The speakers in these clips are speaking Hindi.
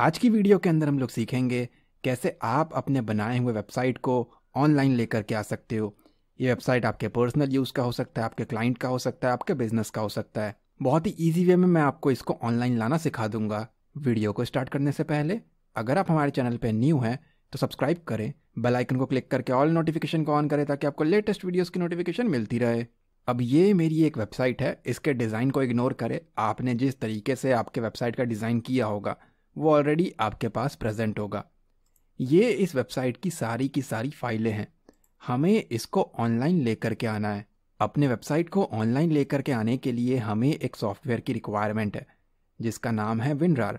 आज की वीडियो के अंदर हम लोग सीखेंगे कैसे आप अपने बनाए हुए वेबसाइट को ऑनलाइन लेकर के आ सकते हो ये वेबसाइट आपके पर्सनल यूज़ का हो सकता है आपके क्लाइंट का हो सकता है आपके बिजनेस का हो सकता है बहुत ही ईजी वे में मैं आपको इसको ऑनलाइन लाना सिखा दूंगा वीडियो को स्टार्ट करने से पहले अगर आप हमारे चैनल पर न्यू हैं तो सब्सक्राइब करें बेल आइकन को क्लिक करके ऑल नोटिफिकेशन को ऑन करें ताकि आपको लेटेस्ट वीडियोस की नोटिफिकेशन मिलती रहे अब ये मेरी एक वेबसाइट है इसके डिज़ाइन को इग्नोर करें आपने जिस तरीके से आपके वेबसाइट का डिज़ाइन किया होगा वो ऑलरेडी आपके पास प्रेजेंट होगा ये इस वेबसाइट की सारी की सारी फाइलें हैं हमें इसको ऑनलाइन ले करके आना है अपने वेबसाइट को ऑनलाइन ले करके आने के लिए हमें एक सॉफ्टवेयर की रिक्वायरमेंट है जिसका नाम है विनरार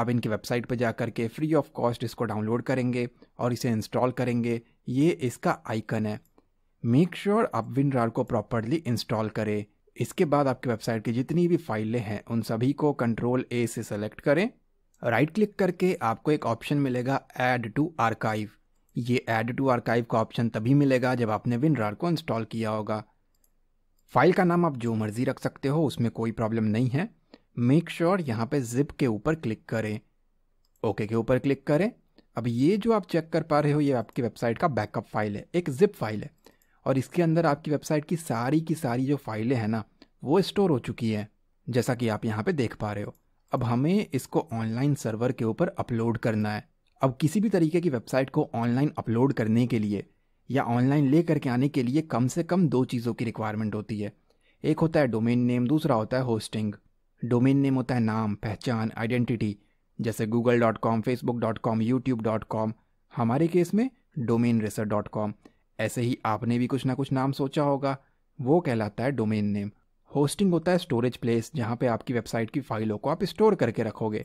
आप इनकी वेबसाइट पर जाकर के फ्री ऑफ कॉस्ट इसको डाउनलोड करेंगे और इसे इंस्टॉल करेंगे ये इसका आइकन है मेक श्योर sure आप विनरार को प्रॉपरली इंस्टॉल करें इसके बाद आपकी वेबसाइट की जितनी भी फाइलें हैं उन सभी को कंट्रोल ए से सेलेक्ट करें राइट क्लिक करके आपको एक ऑप्शन मिलेगा ऐड टू आर्काइव ये ऐड टू आर्काइव का ऑप्शन तभी मिलेगा जब आपने विनरार को इंस्टॉल किया होगा फाइल का नाम आप जो मर्जी रख सकते हो उसमें कोई प्रॉब्लम नहीं है मेक श्योर sure यहाँ पे जिप के ऊपर क्लिक करें ओके के ऊपर क्लिक करें अब ये जो आप चेक कर पा रहे हो ये आपकी वेबसाइट का बैकअप फाइल है एक जिप फाइल है और इसके अंदर आपकी वेबसाइट की सारी की सारी जो फाइलें हैं ना वो स्टोर हो चुकी है जैसा कि आप यहाँ पे देख पा रहे हो अब हमें इसको ऑनलाइन सर्वर के ऊपर अपलोड करना है अब किसी भी तरीके की वेबसाइट को ऑनलाइन अपलोड करने के लिए या ऑनलाइन ले करके आने के लिए कम से कम दो चीज़ों की रिक्वायरमेंट होती है एक होता है डोमेन नेम दूसरा होता है होस्टिंग डोमेन नेम होता है नाम पहचान आइडेंटिटी जैसे Google dot com Facebook dot com YouTube dot com हमारे केस में डोमेन रेसर डॉट कॉम ऐसे ही आपने भी कुछ ना कुछ नाम सोचा होगा वो कहलाता है डोमेन नेम होस्टिंग होता है स्टोरेज प्लेस जहाँ पे आपकी वेबसाइट की फाइलों को आप स्टोर करके रखोगे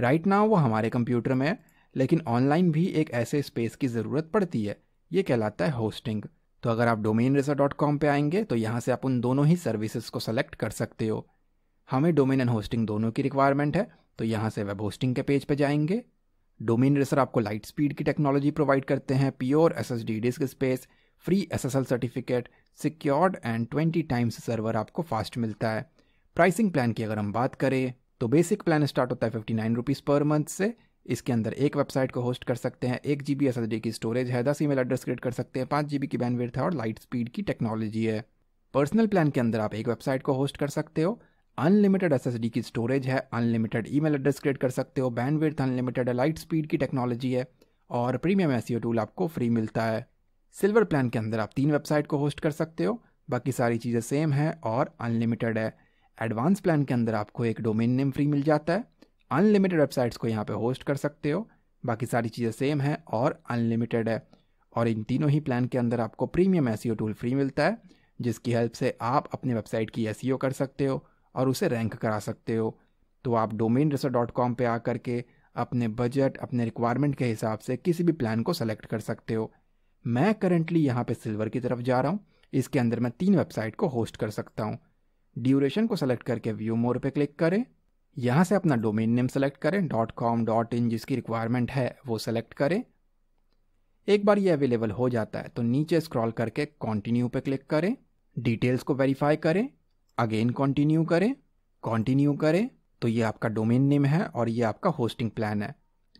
राइट नाउ वो हमारे कंप्यूटर में है लेकिन ऑनलाइन भी एक ऐसे स्पेस की ज़रूरत पड़ती है ये कहलाता है होस्टिंग तो अगर आप डोमेन रेसर डॉट कॉम पर आएंगे तो यहाँ से आप उन दोनों ही सर्विसेज को सेलेक्ट कर सकते हो हमें डोमेन एंड होस्टिंग दोनों की रिक्वायरमेंट है तो यहाँ से वेब होस्टिंग के पेज पर पे जाएंगे डोमेन रेसर आपको लाइट स्पीड की टेक्नोलॉजी प्रोवाइड करते हैं pure S S D disk space free SSL certificate secured and 20 times server आपको फास्ट मिलता है प्राइसिंग प्लान की अगर हम बात करें तो बेसिक प्लान स्टार्ट होता है fifty nine rupees per month से इसके अंदर एक वेबसाइट को होस्ट कर सकते हैं एक G B S S D की स्टोरेज है दस ई मेल एड्रेस क्रिएट कर सकते हैं पाँच जी बी की बैंडविड्थ था और लाइट स्पीड की टेक्नोलॉजी है पर्सनल प्लान के अंदर आप एक वेबसाइट को होस्ट कर सकते हो अनलिमिटेड एस एस डी की स्टोरेज है unlimited email address create कर सकते हो बैंडविड्थ अनलिमिटेड है लाइट स्पीड की टेक्नोलॉजी है और प्रीमियम एस टूल आपको फ्री मिलता है सिल्वर प्लान के अंदर आप तीन वेबसाइट को होस्ट कर सकते हो बाकी सारी चीज़ें सेम है और अनलिमिटेड है एडवांस प्लान के अंदर आपको एक डोमेन नेम फ्री मिल जाता है अनलिमिटेड वेबसाइट्स को यहाँ पे होस्ट कर सकते हो बाकी सारी चीज़ें सेम है और अनलिमिटेड है और इन तीनों ही प्लान के अंदर आपको प्रीमियम एस टूल फ्री मिलता है जिसकी हेल्प से आप अपने वेबसाइट की एस कर सकते हो और उसे रैंक करा सकते हो तो आप डोमेन रिसर्च डॉट कॉम पर आ करके अपने बजट अपने रिक्वायरमेंट के हिसाब से किसी भी प्लान को सेलेक्ट कर सकते हो मैं करेंटली यहाँ पे सिल्वर की तरफ जा रहा हूँ इसके अंदर मैं तीन वेबसाइट को होस्ट कर सकता हूँ ड्यूरेशन को सेलेक्ट करके व्यू मोर पे क्लिक करें यहाँ से अपना डोमेन नेम सेलेक्ट करें डॉट कॉम डॉट इन जिसकी रिक्वायरमेंट है वो सेलेक्ट करें एक बार ये अवेलेबल हो जाता है तो नीचे स्क्रॉल करके कॉन्टिन्यू पे क्लिक करें डिटेल्स को वेरीफाई करें अगेन कॉन्टिन्यू करें कॉन्टिन्यू करें तो ये आपका डोमेन नेम है और ये आपका होस्टिंग प्लान है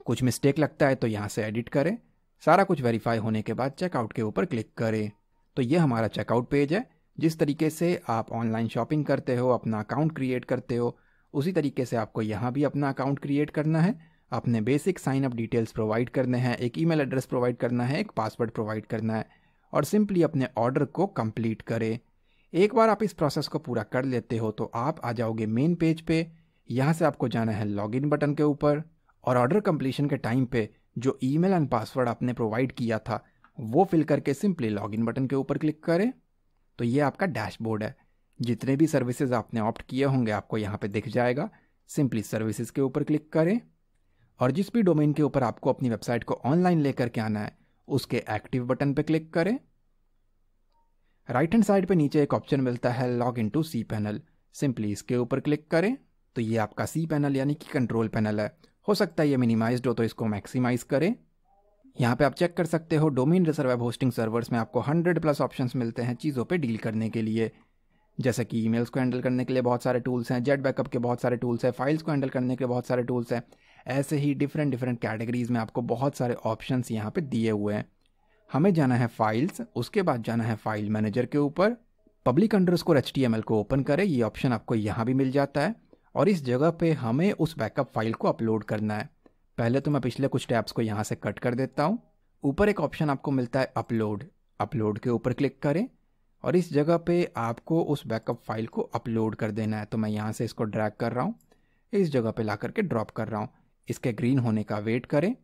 कुछ मिस्टेक लगता है तो यहाँ से एडिट करें सारा कुछ वेरीफाई होने के बाद चेकआउट के ऊपर क्लिक करें तो ये हमारा चेकआउट पेज है जिस तरीके से आप ऑनलाइन शॉपिंग करते हो अपना अकाउंट क्रिएट करते हो उसी तरीके से आपको यहाँ भी अपना अकाउंट क्रिएट करना है अपने basic sign up details provide करने हैं एक ईमेल एड्रेस प्रोवाइड करना है एक पासवर्ड प्रोवाइड करना है और सिंपली अपने ऑर्डर को कंप्लीट करें एक बार आप इस प्रोसेस को पूरा कर लेते हो तो आप आ जाओगे मेन पेज पे यहाँ से आपको जाना है लॉगिन बटन के ऊपर और ऑर्डर कंप्लीशन के टाइम पे जो ईमेल एंड पासवर्ड आपने प्रोवाइड किया था वो फिल करके सिंपली लॉगिन बटन के ऊपर क्लिक करें तो ये आपका डैशबोर्ड है जितने भी सर्विसेज आपने ऑप्ट किए होंगे आपको यहाँ पे दिख जाएगा सिंपली सर्विसेज के ऊपर क्लिक करें और जिस भी डोमेन के ऊपर आपको अपनी वेबसाइट को ऑनलाइन लेकर के आना है उसके एक्टिव बटन पर क्लिक करें राइट हैंड साइड पे नीचे एक ऑप्शन मिलता है log in to C panel simply इसके ऊपर क्लिक करें तो ये आपका सी पैनल यानी कि कंट्रोल पैनल है हो सकता है ये मिनिमाइज्ड हो तो इसको मैक्सिमाइज करें यहाँ पे आप चेक कर सकते हो domain reserve web hosting servers में आपको 100 प्लस ऑप्शंस मिलते हैं चीज़ों पे डील करने के लिए जैसे कि ईमेल्स को हैंडल करने के लिए बहुत सारे टूल्स हैं जेट बैकअप के बहुत सारे टूल्स हैं फाइल्स को हैंडल करने के लिए बहुत सारे टूल्स हैं ऐसे ही डिफरेंट डिफरेंट कैटेगरीज में आपको बहुत सारे ऑप्शन यहाँ पर दिए हुए हैं हमें जाना है फाइल्स उसके बाद जाना है फाइल मैनेजर के ऊपर पब्लिक अंडर स्कोर एच को ओपन करें ये ऑप्शन आपको यहाँ भी मिल जाता है और इस जगह पे हमें उस बैकअप फाइल को अपलोड करना है पहले तो मैं पिछले कुछ टैब्स को यहाँ से कट कर देता हूँ ऊपर एक ऑप्शन आपको मिलता है अपलोड अपलोड के ऊपर क्लिक करें और इस जगह पे आपको उस बैकअप फाइल को अपलोड कर देना है तो मैं यहाँ से इसको ड्रैग कर रहा हूँ इस जगह पे ला करके ड्रॉप कर रहा हूँ इसके ग्रीन होने का वेट करें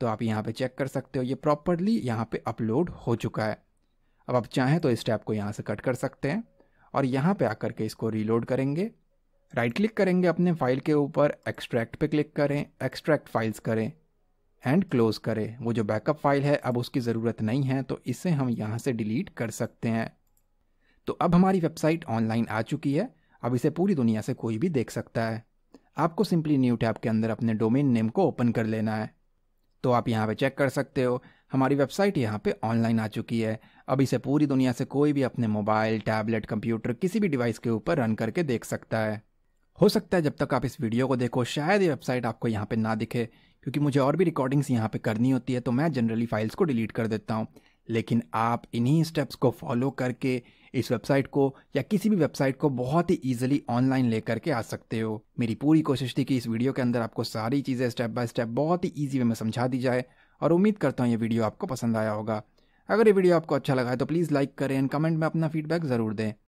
तो आप यहाँ पे चेक कर सकते हो ये प्रॉपरली यहाँ पे अपलोड हो चुका है अब आप चाहें तो इस टैब को यहाँ से कट कर सकते हैं और यहाँ पे आकर के इसको रीलोड करेंगे राइट क्लिक करेंगे अपने फाइल के ऊपर एक्सट्रैक्ट पे क्लिक करें एक्सट्रैक्ट फाइल्स करें एंड क्लोज करें वो जो बैकअप फाइल है अब उसकी ज़रूरत नहीं है तो इसे हम यहाँ से डिलीट कर सकते हैं तो अब हमारी वेबसाइट ऑनलाइन आ चुकी है अब इसे पूरी दुनिया से कोई भी देख सकता है आपको सिंपली न्यू टैब के अंदर अपने डोमेन नेम को ओपन कर लेना है तो आप यहाँ पे चेक कर सकते हो हमारी वेबसाइट यहाँ पे ऑनलाइन आ चुकी है अब इसे पूरी दुनिया से कोई भी अपने मोबाइल टैबलेट कंप्यूटर किसी भी डिवाइस के ऊपर रन करके देख सकता है हो सकता है जब तक आप इस वीडियो को देखो शायद ये वेबसाइट आपको यहाँ पे ना दिखे क्योंकि मुझे और भी रिकॉर्डिंग्स यहाँ पे करनी होती है तो मैं जनरली फाइल्स को डिलीट कर देता हूँ लेकिन आप इन्हीं स्टेप्स को फॉलो करके इस वेबसाइट को या किसी भी वेबसाइट को बहुत ही ईजिली ऑनलाइन ले करके आ सकते हो मेरी पूरी कोशिश थी कि इस वीडियो के अंदर आपको सारी चीज़ें स्टेप बाय स्टेप बहुत ही ईजी वे में समझा दी जाए और उम्मीद करता हूँ ये वीडियो आपको पसंद आया होगा अगर ये वीडियो आपको अच्छा लगा है तो प्लीज़ लाइक करें एंड कमेंट में अपना फीडबैक ज़रूर दें